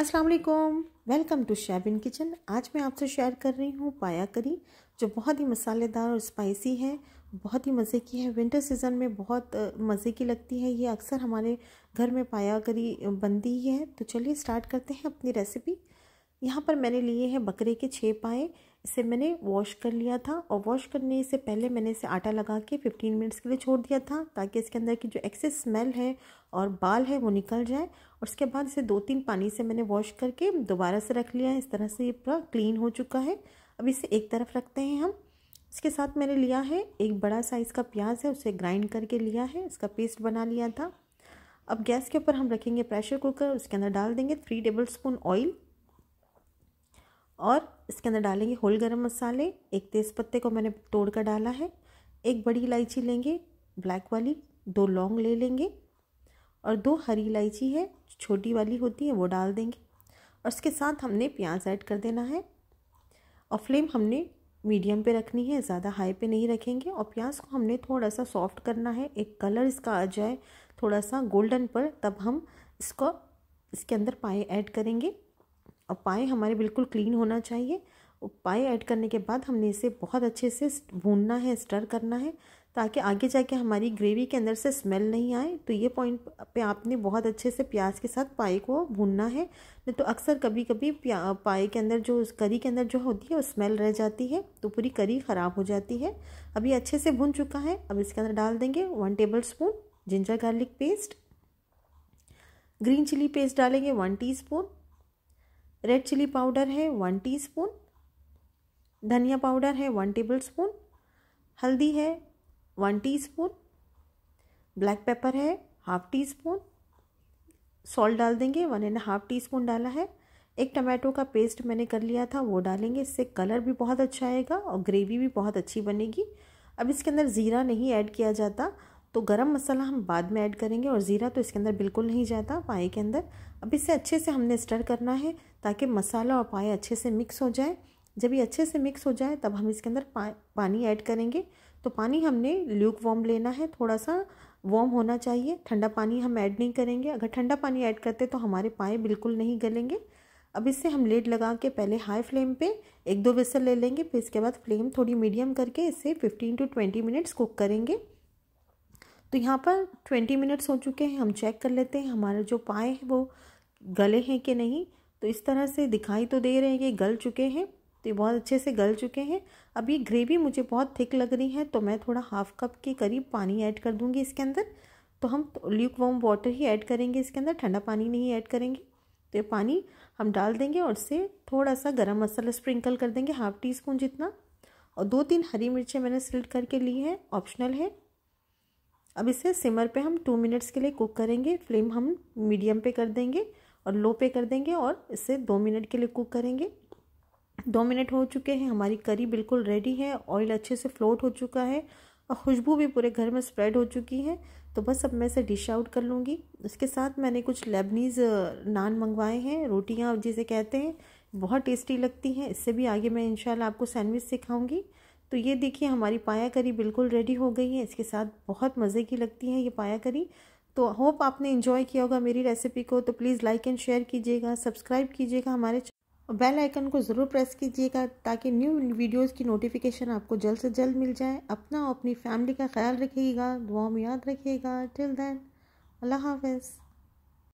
अस्सलाम वालेकुम welcome to शैबिन kitchen आज मैं आपसे शेयर कर रही हूँ पाया करी जो बहुत ही मसालेदार और स्पाइसी है बहुत ही मज़े की है विंटर सीज़न में बहुत मज़े की लगती है ये अक्सर हमारे घर में पाया करी बनती ही है तो चलिए स्टार्ट करते हैं अपनी रेसिपी यहाँ पर मैंने लिए हैं बकरे के छः पाए इसे मैंने वॉश कर लिया था और वॉश करने से पहले मैंने इसे आटा लगा के फिफ्टीन मिनट्स के लिए छोड़ दिया था ताकि इसके अंदर की जो एक्सेस स्मेल है और बाल है वो निकल जाए और उसके बाद इसे दो तीन पानी से मैंने वॉश करके दोबारा से रख लिया है इस तरह से ये पूरा क्लीन हो चुका है अब इसे एक तरफ रखते हैं हम इसके साथ मैंने लिया है एक बड़ा साइज़ का प्याज है उसे ग्राइंड करके लिया है इसका पेस्ट बना लिया था अब गैस के ऊपर हम रखेंगे प्रेशर कुकर उसके अंदर डाल देंगे थ्री टेबल स्पून ऑयल और इसके अंदर डालेंगे होल गरम मसाले एक तेज़ पत्ते को मैंने तोड़ कर डाला है एक बड़ी इलायची लेंगे ब्लैक वाली दो लौंग ले लेंगे और दो हरी इलायची है छोटी वाली होती है वो डाल देंगे और इसके साथ हमने प्याज ऐड कर देना है और फ्लेम हमने मीडियम पे रखनी है ज़्यादा हाई पे नहीं रखेंगे और प्याज को हमने थोड़ा सा सॉफ्ट करना है एक कलर इसका आ जाए थोड़ा सा गोल्डन पर तब हम इसको इसके अंदर पाए ऐड करेंगे और पाए हमारे बिल्कुल क्लीन होना चाहिए और पाए ऐड करने के बाद हमने इसे बहुत अच्छे से भूनना है स्टर करना है ताकि आगे जाके हमारी ग्रेवी के अंदर से स्मेल नहीं आए तो ये पॉइंट पे आपने बहुत अच्छे से प्याज के साथ पाए को भूनना है नहीं तो अक्सर कभी कभी पाए के अंदर जो करी के अंदर जो होती है वो स्मेल रह जाती है तो पूरी करी ख़राब हो जाती है अभी अच्छे से भून चुका है अब इसके अंदर डाल देंगे one tablespoon ginger garlic paste green chilli paste डालेंगे one spoon red chilli powder है वन टीस्पून धनिया पाउडर है वन टेबल स्पून हल्दी है वन टीस्पून ब्लैक पेपर है हाफ टी स्पून सॉल्ट डाल देंगे one and half teaspoon डाला है एक टमाटो का पेस्ट मैंने कर लिया था वो डालेंगे इससे कलर भी बहुत अच्छा आएगा और ग्रेवी भी बहुत अच्छी बनेगी अब इसके अंदर ज़ीरा नहीं ऐड किया जाता तो गरम मसाला हम बाद में ऐड करेंगे और ज़ीरा तो इसके अंदर बिल्कुल नहीं जाता पाए के अंदर अब इसे अच्छे से हमने स्टर करना है ताकि मसाला और पाए अच्छे से मिक्स हो जाए जब ये अच्छे से मिक्स हो जाए तब हम इसके अंदर पा, पानी ऐड करेंगे तो पानी हमने ल्यूक वॉम लेना है थोड़ा सा वॉम होना चाहिए ठंडा पानी हम ऐड नहीं करेंगे अगर ठंडा पानी ऐड करते तो हमारे पाए बिल्कुल नहीं गलेंगे अब इससे हम लेड लगा के पहले हाई फ्लेम पे एक दो विसल ले लेंगे फिर इसके बाद फ्लेम थोड़ी मीडियम करके इसे 15 टू 20 मिनट्स कुक करेंगे तो यहाँ पर ट्वेंटी मिनट्स हो चुके हैं हम चेक कर लेते हैं हमारे जो पाए हैं वो गले हैं कि नहीं तो इस तरह से दिखाई तो दे रहे हैं कि गल चुके हैं तो ये बहुत अच्छे से गल चुके हैं अब ये ग्रेवी मुझे बहुत थिक लग रही है तो मैं थोड़ा हाफ कप के करीब पानी ऐड कर दूँगी इसके अंदर तो हम ल्यूक वॉम वाटर ही ऐड करेंगे इसके अंदर ठंडा पानी नहीं ऐड करेंगे तो ये पानी हम डाल देंगे और इससे थोड़ा सा गर्म मसाला स्प्रिंकल कर देंगे हाफ़ टी स्पून जितना और दो तीन हरी मिर्चें मैंने सिल्ट करके ली हैं ऑप्शनल है अब इसे सिमर पे हम टू मिनट्स के लिए कुक करेंगे फ्लेम हम मीडियम पे कर देंगे और लो पे कर देंगे और इसे दो मिनट के लिए कुक करेंगे दो मिनट हो चुके हैं हमारी करी बिल्कुल रेडी है ऑयल अच्छे से फ्लोट हो चुका है और खुशबू भी पूरे घर में स्प्रेड हो चुकी है तो बस अब मैं इसे डिश आउट कर लूँगी उसके साथ मैंने कुछ लेबनीज़ नान मंगवाए हैं रोटियाँ जिसे कहते हैं बहुत टेस्टी लगती हैं इससे भी आगे मैं इन आपको सैंडविच सिखाऊंगी तो ये देखिए हमारी पाया करी बिल्कुल रेडी हो गई है इसके साथ बहुत मज़े की लगती है ये पाया करी तो होप आपने इन्जॉय किया होगा मेरी रेसिपी को तो प्लीज़ लाइक एंड शेयर कीजिएगा सब्सक्राइब कीजिएगा हमारे बेल आइकन को ज़रूर प्रेस कीजिएगा ताकि न्यू वीडियोज़ की नोटिफिकेशन आपको जल्द से जल्द मिल जाए अपना और अपनी फैमिली का ख्याल रखिएगा दुआ में याद रखिएगा टिल देन अल्लाह हाफिज़